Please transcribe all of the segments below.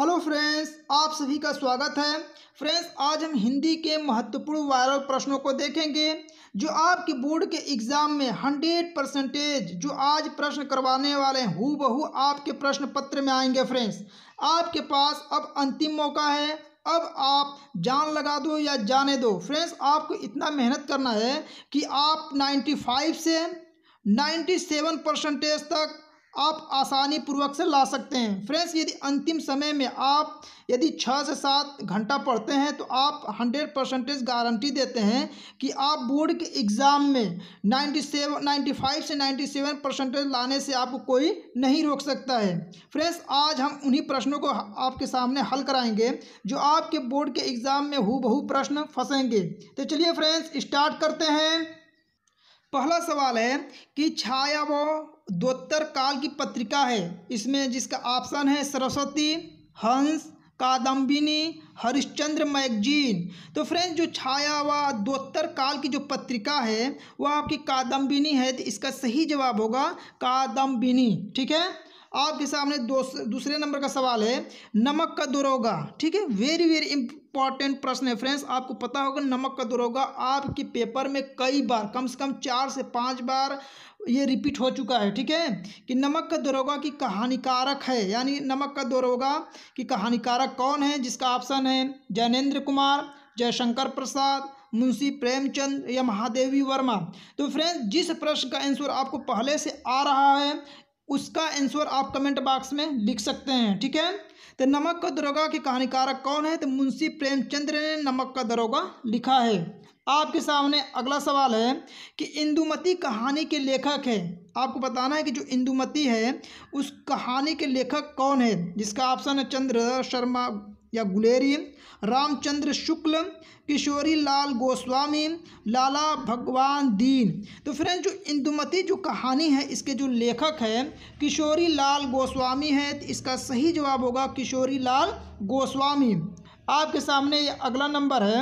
hello friends आप सभी का स्वागत है फ्रेंड्स आज हम हिंदी के महत्वपूर्ण वायरल प्रश्नों को देखेंगे जो आपके बोर्ड के एग्ज़ाम में हंड्रेड परसेंटेज जो आज प्रश्न करवाने वाले हैं हु बहू आपके प्रश्न पत्र में आएंगे फ्रेंड्स आपके पास अब अंतिम मौका है अब आप जान लगा दो या जाने दो फ्रेंड्स आपको इतना मेहनत करना है कि आप नाइन्टी से सेवन परसेंटेज तक आप आसानी पूर्वक से ला सकते हैं फ्रेंड्स यदि अंतिम समय में आप यदि छः से सात घंटा पढ़ते हैं तो आप हंड्रेड परसेंटेज गारंटी देते हैं कि आप बोर्ड के एग्ज़ाम में नाइन्टी सेवन नाइन्टी फाइव से नाइन्टी सेवन परसेंटेज लाने से आपको कोई नहीं रोक सकता है फ्रेंड्स आज हम उन्हीं प्रश्नों को आपके सामने हल कराएंगे जो आपके बोर्ड के एग्ज़ाम में हु प्रश्न फंसेंगे तो चलिए फ्रेंड्स स्टार्ट करते हैं पहला सवाल है कि छाया व दोत्तर काल की पत्रिका है इसमें जिसका ऑप्शन है सरस्वती हंस कादम्बिनी हरिश्चंद्र मैगजीन तो फ्रेंड्स जो छाया व दोत्तर काल की जो पत्रिका है वह आपकी कादम्बिनी है तो इसका सही जवाब होगा कादम्बिनी ठीक है आपके सामने दूसरे नंबर का सवाल है नमक का दरोगा ठीक है वेरी वेरी इंपॉर्टेंट प्रश्न है फ्रेंड्स आपको पता होगा नमक का दरोगा आपके पेपर में कई बार कम से कम चार से पाँच बार ये रिपीट हो चुका है ठीक है कि नमक का दरोगा की कहानीकारक है यानी नमक का दरोगा की कहानीकारक कौन है जिसका ऑप्शन है जैनेन्द्र कुमार जयशंकर प्रसाद मुंशी प्रेमचंद या महादेवी वर्मा तो फ्रेंड्स जिस प्रश्न का आंसर आपको पहले से आ रहा है उसका आंसर आप कमेंट बॉक्स में लिख सकते हैं ठीक है तो नमक का दरोगा के कारक कौन है तो मुंशी प्रेमचंद्र ने नमक का दरोगा लिखा है आपके सामने अगला सवाल है कि इंदुमती कहानी के लेखक है आपको बताना है कि जो इंदुमती है उस कहानी के लेखक कौन है जिसका ऑप्शन है चंद्र शर्मा या गुलेरी रामचंद्र शुक्ल किशोरी लाल गोस्वामी लाला भगवान दीन तो फ्रेंड जो इंदुमती जो कहानी है इसके जो लेखक है किशोरी लाल गोस्वामी है तो इसका सही जवाब होगा किशोरी लाल गोस्वामी आपके सामने अगला नंबर है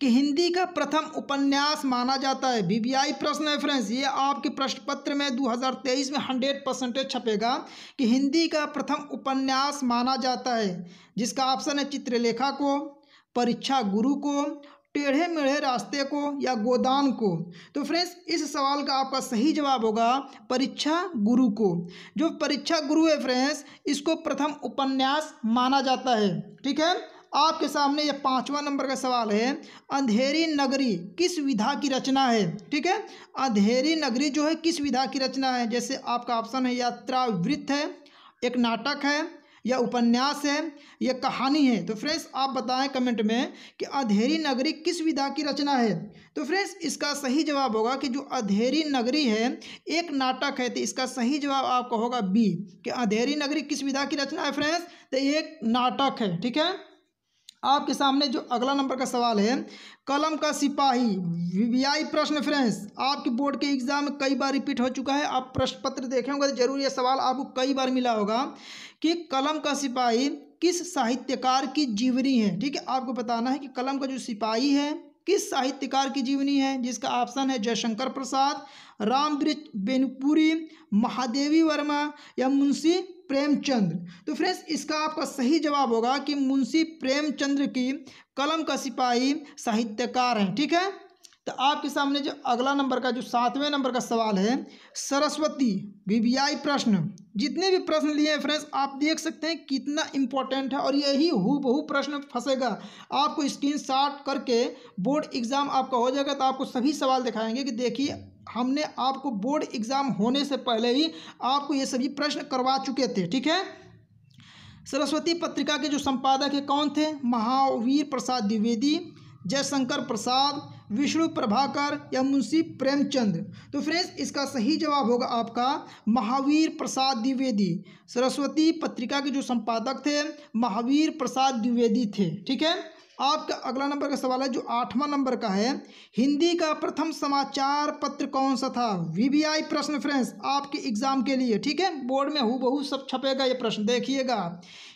कि हिंदी का प्रथम उपन्यास माना जाता है बीबीआई प्रश्न है फ्रेंड्स ये आपके प्रश्न पत्र में 2023 में 100 परसेंटेज छपेगा कि हिंदी का प्रथम उपन्यास माना जाता है जिसका ऑप्शन है चित्रलेखा को परीक्षा गुरु को टेढ़े मेढ़े रास्ते को या गोदान को तो फ्रेंड्स इस सवाल का आपका सही जवाब होगा परीक्षा गुरु को जो परीक्षा गुरु है फ्रेंड्स इसको प्रथम उपन्यास माना जाता है ठीक है आपके सामने यह पाँचवा नंबर का सवाल है अंधेरी नगरी किस विधा की रचना है ठीक है अंधेरी नगरी जो है किस विधा की रचना है जैसे आपका ऑप्शन है यात्रा वृत्त है एक नाटक है या उपन्यास है या कहानी है तो फ्रेंड्स आप बताएं कमेंट में कि अधेरी नगरी किस विधा की रचना है तो फ्रेंड्स इसका सही जवाब होगा कि जो अधेरी नगरी है एक नाटक है तो इसका सही जवाब आपका होगा बी कि अधेरी नगरी किस विधा की रचना है फ्रेंड्स तो एक नाटक है ठीक है आपके सामने जो अगला नंबर का सवाल है कलम का सिपाही वीवीआई प्रश्न फ्रेंड्स आपके बोर्ड के एग्जाम में कई बार रिपीट हो चुका है आप प्रश्न पत्र देखे होंगे तो जरूर यह सवाल आपको कई बार मिला होगा कि कलम का सिपाही किस साहित्यकार की जीवनी है ठीक है आपको बताना है कि कलम का जो सिपाही है किस साहित्यकार की जीवनी है जिसका ऑप्शन है जयशंकर प्रसाद रामवृत बेनपुरी महादेवी वर्मा या मुंशी प्रेमचंद तो फ्रेंड्स इसका आपका सही जवाब होगा कि मुंशी प्रेमचंद्र की कलम का सिपाही साहित्यकार हैं ठीक है तो आपके सामने जो अगला नंबर का जो सातवें नंबर का सवाल है सरस्वती वीवीआई प्रश्न जितने भी प्रश्न लिए हैं फ्रेंड्स आप देख सकते हैं कितना इंपॉर्टेंट है और यही हु बहु प्रश्न फंसेगा आपको स्क्रीन करके बोर्ड एग्ज़ाम आपका हो जाएगा तो आपको सभी सवाल दिखाएंगे कि देखिए हमने आपको बोर्ड एग्ज़ाम होने से पहले ही आपको ये सभी प्रश्न करवा चुके थे ठीक है सरस्वती पत्रिका के जो संपादक है कौन थे महावीर प्रसाद द्विवेदी जयशंकर प्रसाद विष्णु प्रभाकर या मुंशी प्रेमचंद तो फ्रेंड्स इसका सही जवाब होगा आपका महावीर प्रसाद द्विवेदी सरस्वती पत्रिका के जो संपादक थे महावीर प्रसाद द्विवेदी थे ठीक है आपका अगला नंबर का सवाल है जो आठवां नंबर का है हिंदी का प्रथम समाचार पत्र कौन सा था वीबीआई प्रश्न फ्रेंड्स आपके एग्जाम के लिए ठीक है बोर्ड में हु बहु सब छपेगा ये प्रश्न देखिएगा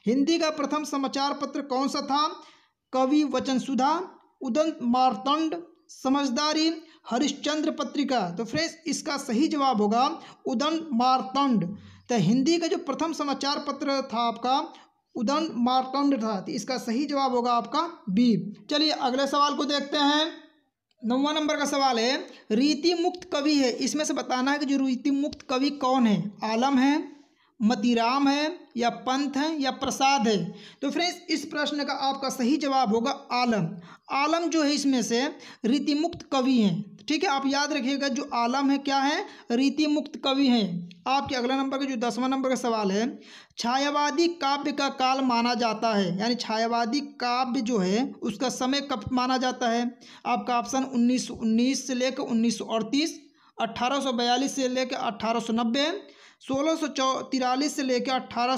हिंदी का प्रथम समाचार पत्र कौन सा था कवि वचन सुधा उदंत मारतंड समझदारी हरिश्चंद्र पत्रिका तो फ्रेंड्स इसका सही जवाब होगा उदंत मारतंड तो हिंदी का जो प्रथम समाचार पत्र था आपका उदन मार्तंड था इसका सही जवाब होगा आपका बी चलिए अगले सवाल को देखते हैं नौवा नंबर का सवाल है रीति मुक्त कवि है इसमें से बताना है कि जो रीति मुक्त कवि कौन है आलम है मतिराम है या पंथ है या प्रसाद है तो फ्रेंड्स इस प्रश्न का आपका सही जवाब होगा आलम आलम जो है इसमें से रीतिमुक्त कवि हैं ठीक है आप याद रखिएगा जो आलम है क्या है रीतिमुक्त कवि हैं आपके अगला नंबर का जो दसवां नंबर का सवाल है छायावादी काव्य का काल माना जाता है यानी छायावादी काव्य जो है उसका समय कब माना जाता है आपका ऑप्शन उन्नीस से लेकर उन्नीस सौ अड़तीस से लेकर अट्ठारह सोलह से लेकर अट्ठारह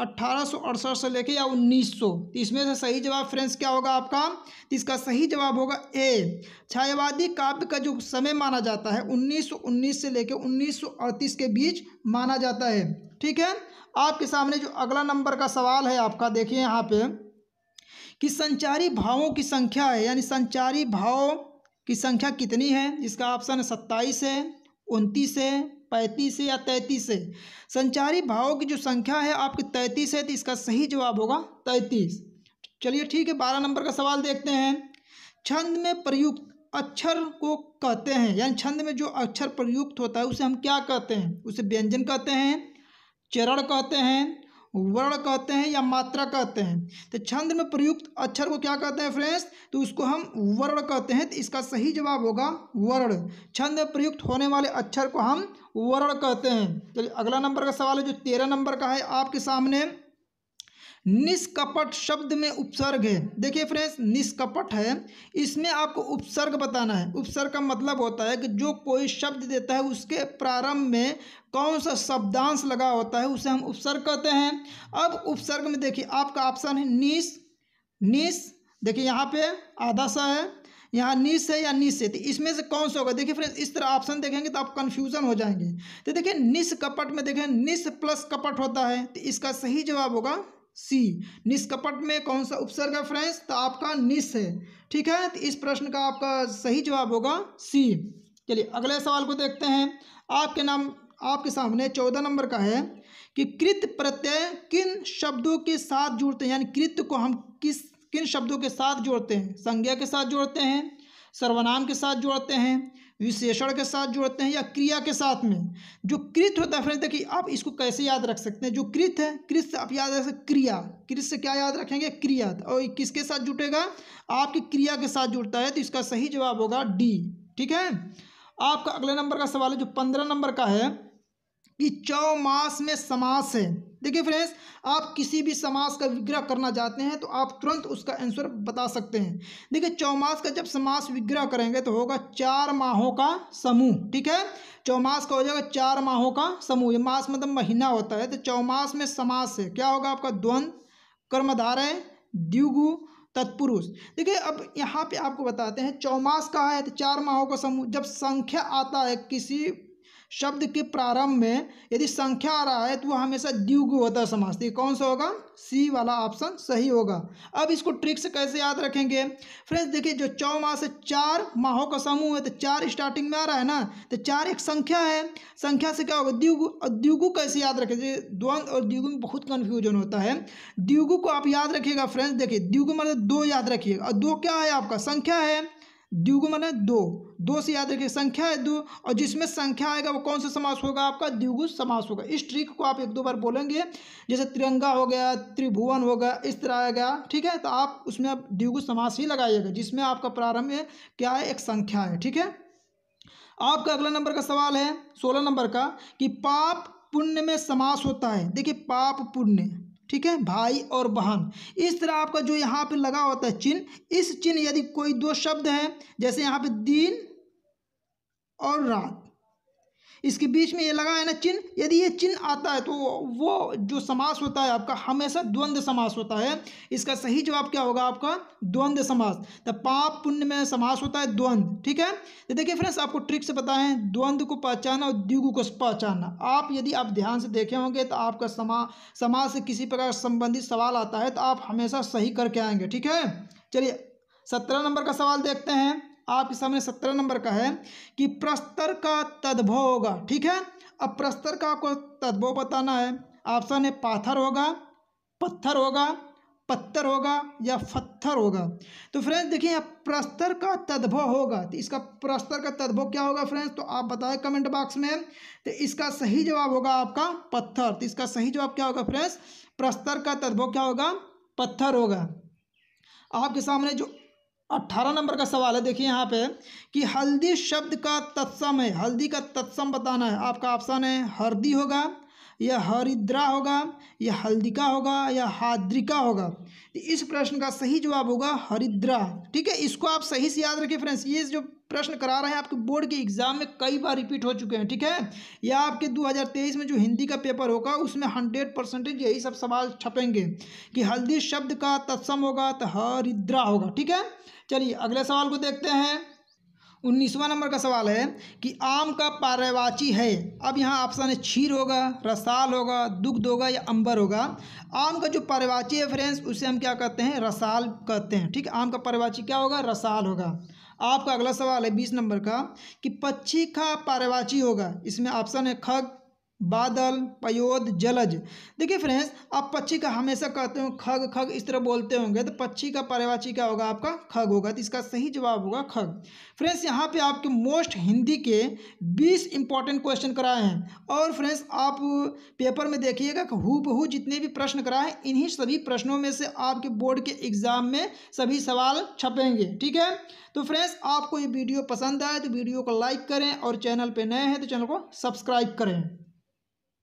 अट्ठारह से लेके या 1900 तो इसमें से सही जवाब फ्रेंड्स क्या होगा आपका तो इसका सही जवाब होगा ए छायावादी काव्य का जो समय माना जाता है 1919 से लेके 1938 के बीच माना जाता है ठीक है आपके सामने जो अगला नंबर का सवाल है आपका देखिए यहाँ पे कि संचारी भावों की संख्या है यानी संचारी भाव की संख्या कितनी है जिसका ऑप्शन है सत्ताईस है उनतीस है पैंतीस है या तैंतीस है संचारी भावों की जो संख्या है आपकी तैंतीस है तो इसका सही जवाब होगा तैंतीस चलिए ठीक है बारह नंबर का सवाल देखते हैं छंद में प्रयुक्त अक्षर को कहते हैं यानी छंद में जो अक्षर प्रयुक्त होता है उसे हम क्या कहते हैं उसे व्यंजन कहते हैं चरण कहते हैं वर्ण कहते हैं या मात्रा कहते हैं तो छंद में प्रयुक्त अक्षर को क्या कहते हैं फ्रेंड्स तो उसको हम वर्ण कहते हैं तो इसका सही जवाब होगा वर्ण छंद में प्रयुक्त होने वाले अक्षर को हम वर्ण कहते हैं चलिए अगला नंबर का सवाल है जो तेरह नंबर का है आपके सामने निष्कपट शब्द में उपसर्ग है देखिए फ्रेंड्स निष्कपट है इसमें आपको उपसर्ग बताना है उपसर्ग का मतलब होता है कि जो कोई शब्द देता है उसके प्रारंभ में कौन सा शब्दांश लगा होता है उसे हम उपसर्ग कहते हैं अब उपसर्ग में देखिए आपका ऑप्शन है निस निस देखिए यहाँ पे आधा सा है यहाँ निस है या निस है तो इसमें से कौन सा होगा देखिए फ्रेंड्स इस तरह ऑप्शन देखेंगे तो आप कन्फ्यूजन हो जाएंगे तो देखिए निस कपट में देखें निस प्लस कपट होता है तो इसका सही जवाब होगा सी निष्कपट में कौन सा उपसर्ग है फ्रेंड्स तो आपका निस है ठीक है तो इस प्रश्न का आपका सही जवाब होगा सी चलिए अगले सवाल को देखते हैं आपके नाम आपके सामने चौदह नंबर का है कि कृत प्रत्यय किन शब्दों के साथ जुड़ते हैं यानी कृत को हम किस किन शब्दों के साथ जोड़ते हैं संज्ञा के साथ जोड़ते हैं सर्वनाम के साथ जोड़ते हैं विशेषण के साथ जोड़ते हैं या क्रिया के साथ में जो कृत होता है फ्रेंड देखिए आप इसको कैसे याद रख सकते हैं जो कृत है कृत से आप याद रख सकते क्रिया कृत से क्या याद रखेंगे क्रिया और किसके साथ जुटेगा आपकी क्रिया के साथ जुड़ता है तो इसका सही जवाब होगा डी ठीक है आपका अगले नंबर का सवाल है जो पंद्रह नंबर का है कि चौमास में समास है देखिए फ्रेंड्स आप किसी भी समास का विग्रह करना चाहते हैं तो आप तुरंत उसका आंसर बता सकते हैं देखिए चौमास का जब समास विग्रह करेंगे तो होगा चार माहों का समूह ठीक है चौमास का हो जाएगा चार माहों का समूह ये मास मतलब महीना होता है तो चौमास में समास है क्या होगा आपका द्वंद कर्मधारय द्युगु तत्पुरुष देखिए अब यहाँ पे आपको बताते हैं चौमास का है तो चार माहों का समूह जब संख्या आता है किसी शब्द के प्रारंभ में यदि संख्या आ रहा है तो वह हमेशा द्युग होता समझते कौन सा होगा सी वाला ऑप्शन सही होगा अब इसको ट्रिक से कैसे याद रखेंगे फ्रेंड्स देखिए जो चौमा से चार माहों का समूह है तो चार स्टार्टिंग में आ रहा है ना तो चार एक संख्या है संख्या से क्या होगा द्युगु और द्युगु कैसे याद रखेंगे द्वंद और द्युगु में बहुत कन्फ्यूजन होता है द्युगु को आप याद रखिएगा फ्रेंड्स देखिए द्युगु मतलब दो याद रखिएगा और दो क्या है आपका संख्या है द्विगु माने दो दो से याद रखिए संख्या है दो और जिसमें संख्या आएगा वो कौन सा समास होगा आपका द्विगु समास होगा इस ट्रिक को आप एक दो बार बोलेंगे जैसे तिरंगा हो गया त्रिभुवन हो गया इस तरह आएगा ठीक है तो आप उसमें आप द्विगु समास ही लगाइएगा जिसमें आपका प्रारंभ है क्या है एक संख्या है ठीक है आपका अगला नंबर का सवाल है सोलह नंबर का कि पाप पुण्य में समास होता है देखिए पाप पुण्य ठीक है भाई और बहन इस तरह आपका जो यहाँ पे लगा होता है चिन्ह इस चिन्ह यदि कोई दो शब्द है जैसे यहाँ पे दिन और रात इसके बीच में ये लगा है ना चिन्ह यदि ये चिन्ह आता है तो वो जो समास होता है आपका हमेशा द्वंद्व समास होता है इसका सही जवाब क्या होगा आपका द्वंद्व समास तो पाप पुण्य में समास होता है द्वंद्व ठीक है तो देखिए फ्रेंड्स आपको ट्रिक से बताएं द्वंद्व को पहचाना और द्विगु को पहचानना आप यदि आप ध्यान से देखे होंगे तो आपका समा समाज से किसी प्रकार संबंधित सवाल आता है तो आप हमेशा सही करके आएंगे ठीक है चलिए सत्रह नंबर का सवाल देखते हैं आपके सामने सत्रह नंबर का है कि प्रस्तर का तद्भव होगा ठीक है अब प्रस्तर का आपको तद्भव बताना है ऑप्शन है पाथर होगा पत्थर होगा पत्थर होगा या पत्थर होगा तो फ्रेंड्स देखिए यहाँ प्रस्तर का तद्भव होगा तो इसका प्रस्तर का तद्भव क्या होगा फ्रेंड्स तो आप बताएं कमेंट बॉक्स में तो इसका सही जवाब होगा आपका पत्थर तो इसका सही जवाब क्या होगा फ्रेंड्स प्रस्तर का तद्भव क्या होगा पत्थर होगा आपके सामने जो अट्ठारह नंबर का सवाल है देखिए यहाँ पे कि हल्दी शब्द का तत्सम है हल्दी का तत्सम बताना है आपका ऑप्शन है हरदी होगा या हरिद्रा होगा या हल्दिका होगा या हाद्रिका होगा तो इस प्रश्न का सही जवाब होगा हरिद्रा ठीक है इसको आप सही से याद रखिए फ्रेंड्स ये जो प्रश्न करा रहे हैं आपके बोर्ड के एग्जाम में कई बार रिपीट हो चुके हैं ठीक है या आपके 2023 में जो हिंदी का पेपर होगा उसमें 100 परसेंटेज यही सब सवाल छपेंगे कि हल्दी शब्द का तत्सम होगा तो हरिद्रा होगा ठीक है चलिए अगले सवाल को देखते हैं उन्नीसवा नंबर का सवाल है कि आम का पार्यवाची है अब यहाँ ऑप्शन है छीर होगा रसाल होगा दुग्ध होगा या अंबर होगा आम का जो पार्यवाची है फ्रेंड्स उसे हम क्या कहते हैं रसाल कहते हैं ठीक है आम का पारवाची क्या होगा रसाल होगा आपका अगला सवाल है बीस नंबर का कि पक्षी का पार्यवाची होगा इसमें ऑप्शन है खग बादल पयोद जलज देखिए फ्रेंड्स आप पक्षी का हमेशा कहते हो खग खग इस तरह बोलते होंगे तो पक्षी का पर्यावाची क्या होगा आपका खग होगा तो इसका सही जवाब होगा खग फ्रेंड्स यहाँ पे आपके मोस्ट हिंदी के 20 इंपॉर्टेंट क्वेश्चन कराए हैं और फ्रेंड्स आप पेपर में देखिएगा हु जितने भी प्रश्न कराए हैं इन्हीं सभी प्रश्नों में से आपके बोर्ड के एग्जाम में सभी सवाल छपेंगे ठीक है तो फ्रेंड्स आपको ये वीडियो पसंद आए तो वीडियो को लाइक करें और चैनल पर नए हैं तो चैनल को सब्सक्राइब करें